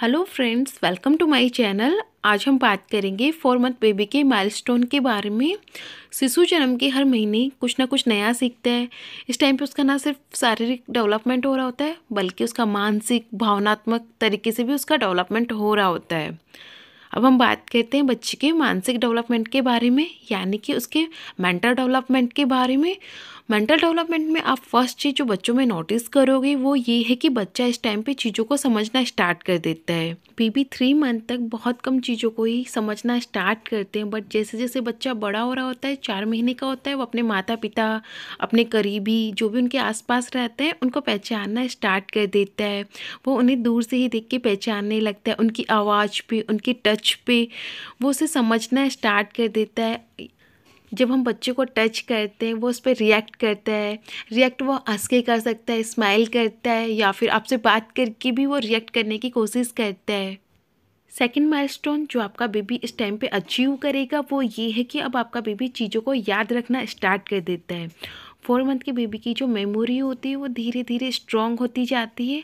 hello friends welcome to my channel आज हम बात करेंगे फोर मंथ बेबी के माइलस्टोन के बारे में शिशु जन्म के हर महीने कुछ ना कुछ नया सीखता है इस टाइम पे उसका ना सिर्फ शारीरिक डेवलपमेंट हो रहा होता है बल्कि उसका मानसिक भावनात्मक तरीके से भी उसका डेवलपमेंट हो रहा होता है अब हम बात करते हैं बच्चे के मानसिक डेवलपमेंट के बारे में यानी कि उसके मेंटल डेवलपमेंट के बारे में मेंटल डेवलपमेंट में आप फर्स्ट चीज़ जो बच्चों में नोटिस करोगे वो ये है कि बच्चा इस टाइम पे चीज़ों को समझना स्टार्ट कर देता है बेबी थ्री मंथ तक बहुत कम चीज़ों को ही समझना स्टार्ट करते हैं बट जैसे जैसे बच्चा बड़ा हो रहा होता है चार महीने का होता है वो अपने माता पिता अपने करीबी जो भी उनके आसपास रहते हैं उनको पहचानना स्टार्ट कर देता है वो उन्हें दूर से ही देख के पहचानने लगता है उनकी आवाज़ पे उनके टच पे वो उसे समझना स्टार्ट कर देता है जब हम बच्चे को टच करते हैं वो उस पर रिएक्ट करता है रिएक्ट वो हंस के कर सकता है स्माइल करता है या फिर आपसे बात करके भी वो रिएक्ट करने की कोशिश करता है सेकेंड माइलस्टोन जो आपका बेबी इस टाइम पे अचीव करेगा वो ये है कि अब आपका बेबी चीज़ों को याद रखना स्टार्ट कर देता है फोर मंथ के बेबी की जो मेमोरी होती है वो धीरे धीरे स्ट्रॉन्ग होती जाती है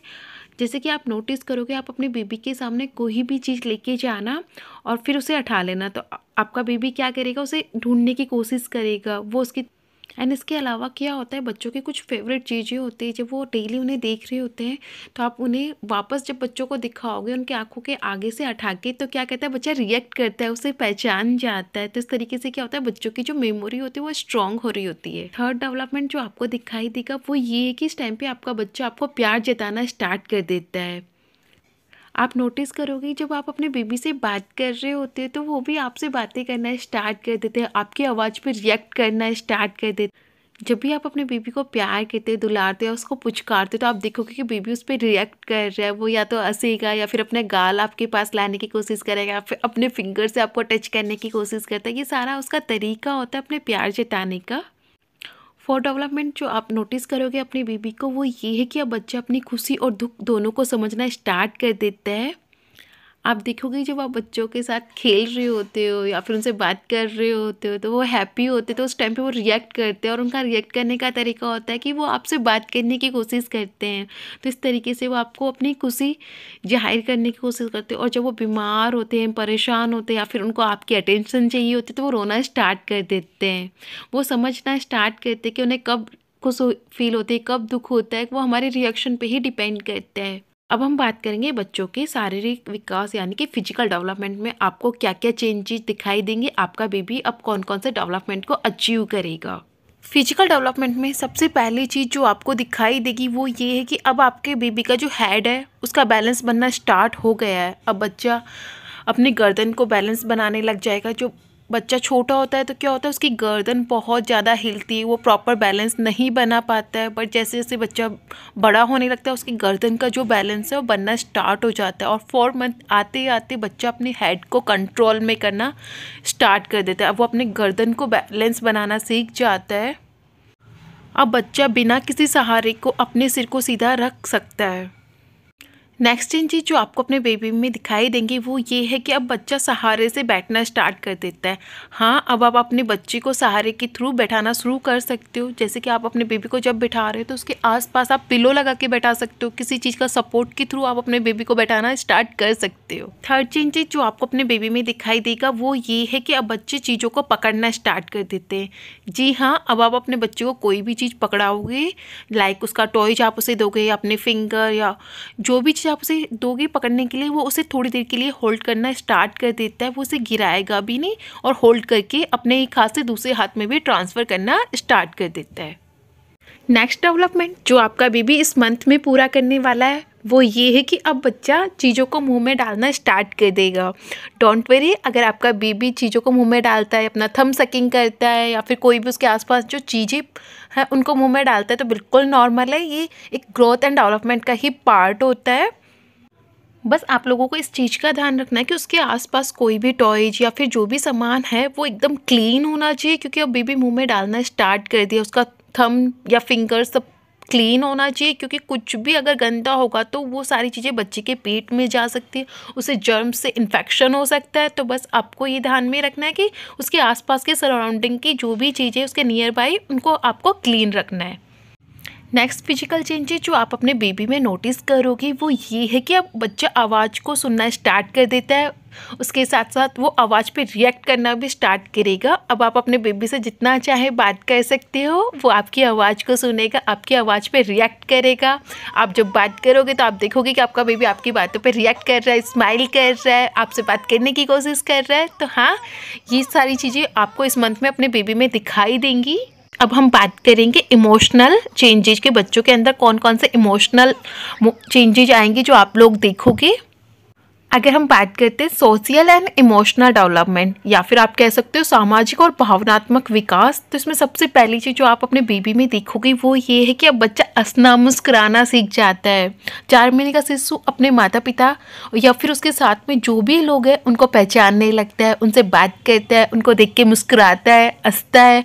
जैसे कि आप नोटिस करोगे आप अपने बेबी के सामने कोई भी चीज़ लेके जाना और फिर उसे उठा लेना तो आपका बेबी क्या करेगा उसे ढूंढने की कोशिश करेगा वो उसकी एंड इसके अलावा क्या होता है बच्चों की कुछ फेवरेट चीज़ें होती है जब वो डेली उन्हें देख रहे होते हैं तो आप उन्हें वापस जब बच्चों को दिखाओगे उनकी आंखों के आगे से हटा के तो क्या कहता है बच्चा रिएक्ट करता है उसे पहचान जाता है तो इस तरीके से क्या होता है बच्चों की जो मेमोरी होती है वो स्ट्रॉन्ग हो रही होती है थर्ड डेवलपमेंट जो आपको दिखाई देगा वो ये है कि इस टाइम पर आपका बच्चा आपको प्यार जताना स्टार्ट कर देता है आप नोटिस करोगे जब आप अपने बेबी से बात कर रहे होते तो वो भी आपसे बातें करना स्टार्ट कर देते हैं आपकी आवाज़ पर रिएक्ट करना स्टार्ट कर देते जब भी आप अपने बेबी को प्यार करते दुलारते हैं उसको पुचकारते तो आप देखोगे कि बेबी उस पर रिएक्ट कर रहा है वो या तो हंसेगा या फिर अपने गाल आपके पास लाने की कोशिश करेगा या फिर अपने फिंगर से आपको टच करने की कोशिश करता है ये सारा उसका तरीका होता है अपने प्यार जताने का फॉर डेवलपमेंट जो आप नोटिस करोगे अपनी बेबी को वो ये है कि अब बच्चा अपनी खुशी और दुख दोनों को समझना स्टार्ट कर देता है आप देखोगे जब आप बच्चों के साथ खेल रहे होते हो या फिर उनसे बात कर रहे होते हो तो वो हैप्पी होते तो उस टाइम पे वो रिएक्ट करते हैं और उनका रिएक्ट करने का तरीका होता है कि वो आपसे बात करने की कोशिश करते हैं तो इस तरीके से वो आपको अपनी खुशी जाहिर करने की कोशिश करते हैं और जब वो बीमार होते हैं परेशान होते हैं या फिर उनको आपकी अटेंशन चाहिए होती तो वो रोना स्टार्ट कर देते हैं वो समझना स्टार्ट करते कि उन्हें कब खुश फील होती है कब दुख होता है वो हमारे रिएक्शन पर ही डिपेंड करता है अब हम बात करेंगे बच्चों के शारीरिक विकास यानी कि फिजिकल डेवलपमेंट में आपको क्या क्या चेंजेस दिखाई देंगे आपका बेबी अब कौन कौन से डेवलपमेंट को अचीव करेगा फिजिकल डेवलपमेंट में सबसे पहली चीज़ जो आपको दिखाई देगी वो ये है कि अब आपके बेबी का जो हेड है उसका बैलेंस बनना स्टार्ट हो गया है अब बच्चा अपनी गर्दन को बैलेंस बनाने लग जाएगा जो बच्चा छोटा होता है तो क्या होता है उसकी गर्दन बहुत ज़्यादा हिलती है वो प्रॉपर बैलेंस नहीं बना पाता है बट जैसे जैसे बच्चा बड़ा होने लगता है उसकी गर्दन का जो बैलेंस है वो बनना स्टार्ट हो जाता है और फोर मंथ आते आते बच्चा अपनी हेड को कंट्रोल में करना स्टार्ट कर देता है अब वो अपने गर्दन को बैलेंस बनाना सीख जाता है अब बच्चा बिना किसी सहारे को अपने सिर को सीधा रख सकता है नेक्स्ट इन चीज़ जो आपको अपने बेबी में दिखाई देंगी वो ये है कि अब बच्चा सहारे से बैठना स्टार्ट कर देता है हाँ अब आप अपने बच्चे को सहारे के थ्रू बैठाना शुरू कर सकते हो जैसे कि आप अपने बेबी को जब बैठा रहे हो तो उसके आसपास आप पिलो लगा के बैठा सकते हो किसी चीज़ का सपोर्ट के थ्रू आप अपने बेबी को बैठाना स्टार्ट कर सकते हो थर्ड चीज जो आपको अपने बेबी में दिखाई देगा वो ये है कि अब बच्चे चीज़ों को पकड़ना स्टार्ट कर देते हैं जी हाँ अब आप अपने बच्चे को कोई भी चीज़ पकड़ाओगे लाइक उसका टॉयज आप उसे दोगे अपने फिंगर या जो भी चीज़ आप उसे दोगे पकड़ने के लिए वो उसे थोड़ी देर के लिए होल्ड करना स्टार्ट कर देता है वो उसे गिराएगा भी नहीं और होल्ड करके अपने एक हाथ से दूसरे हाथ में भी ट्रांसफ़र करना स्टार्ट कर देता है नेक्स्ट डेवलपमेंट जो आपका बेबी इस मंथ में पूरा करने वाला है वो ये है कि अब बच्चा चीज़ों को मुंह में डालना स्टार्ट कर देगा डोंट वेरी अगर आपका बेबी चीज़ों को मुंह में डालता है अपना थम सकिंग करता है या फिर कोई भी उसके आसपास जो चीज़ें हैं उनको मुंह में डालता है तो बिल्कुल नॉर्मल है ये एक ग्रोथ एंड डेवलपमेंट का ही पार्ट होता है बस आप लोगों को इस चीज़ का ध्यान रखना है कि उसके आसपास कोई भी टॉयज या फिर जो भी सामान है वो एकदम क्लीन होना चाहिए क्योंकि अब बेबी मुंह में डालना स्टार्ट कर दिया उसका थम या फिंगर सब क्लीन होना चाहिए क्योंकि कुछ भी अगर गंदा होगा तो वो सारी चीज़ें बच्चे के पेट में जा सकती है उसे जर्म से इन्फेक्शन हो सकता है तो बस आपको ये ध्यान में रखना है कि उसके आसपास के सराउंडिंग की जो भी चीज़ें उसके नियर बाई उनको आपको क्लीन रखना है नेक्स्ट फिजिकल चेंजेस जो आप अपने बेबी में नोटिस करोगे वो ये है कि अब बच्चा आवाज़ को सुनना स्टार्ट कर देता है उसके साथ साथ वो आवाज़ पे रिएक्ट करना भी स्टार्ट करेगा अब आप अपने बेबी से जितना चाहे बात कर सकते हो वो आपकी आवाज़ को सुनेगा आपकी आवाज़ पे रिएक्ट करेगा आप जब बात करोगे तो आप देखोगे कि आपका बेबी आपकी बातों पे रिएक्ट कर रहा है स्माइल कर रहा है आपसे बात करने की कोशिश कर रहा है तो हाँ ये सारी चीज़ें आपको इस मंथ में अपने बेबी में दिखाई देंगी अब हम बात करेंगे इमोशनल चेंजेज के बच्चों के अंदर कौन कौन से इमोशनल चेंजेज आएंगे जो आप लोग देखोगे अगर हम बात करते हैं सोशल एंड इमोशनल डेवलपमेंट या फिर आप कह सकते हो सामाजिक और भावनात्मक विकास तो इसमें सबसे पहली चीज़ जो आप अपने बेबी में देखोगे वो ये है कि अब बच्चा हंसना मुस्कुराना सीख जाता है चार महीने का शिशु अपने माता पिता या फिर उसके साथ में जो भी लोग हैं उनको पहचानने लगता है उनसे बात करता है उनको देख के मुस्कुराता है हंसता है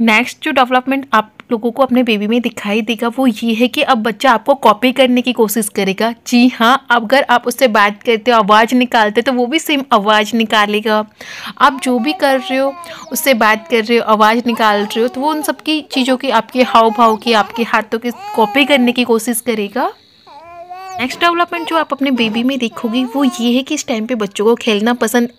नेक्स्ट जो डेवलपमेंट आप लोगों को अपने बेबी में दिखाई देगा वो ये है कि अब बच्चा आपको कॉपी करने की कोशिश करेगा जी हाँ अगर आप उससे बात करते हो आवाज़ निकालते हो तो वो भी सेम आवाज़ निकालेगा आप जो भी कर रहे हो उससे बात कर रहे हो आवाज़ निकाल रहे हो तो वो उन सब की चीज़ों की आपके हाव भाव की आपके हाथों की कॉपी करने की कोशिश करेगा नेक्स्ट डेवलपमेंट जो आप अपने बेबी में देखोगे वो ये है कि इस टाइम पे बच्चों को खेलना पसंद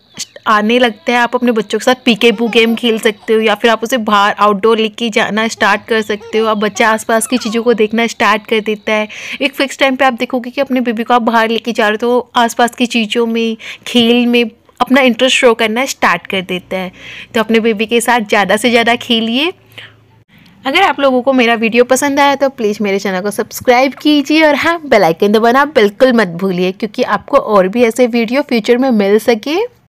आने लगता है आप अपने बच्चों के साथ पीके पू गेम खेल सकते हो या फिर आप उसे बाहर आउटडोर लेके जाना स्टार्ट कर सकते हो आप बच्चा आसपास की चीज़ों को देखना स्टार्ट कर देता है एक फिक्स टाइम पे आप देखोगे कि अपने बेबी को आप बाहर लेके जा रहे हो तो आसपास की चीज़ों में खेल में अपना इंटरेस्ट शो करना स्टार्ट कर देता है तो अपने बेबी के साथ ज़्यादा से ज़्यादा खेलिए अगर आप लोगों को मेरा वीडियो पसंद आया तो प्लीज़ मेरे चैनल को सब्सक्राइब कीजिए और हाँ बेलाइकन दबाना बिल्कुल मत भूलिए क्योंकि आपको और भी ऐसे वीडियो फ्यूचर में मिल सके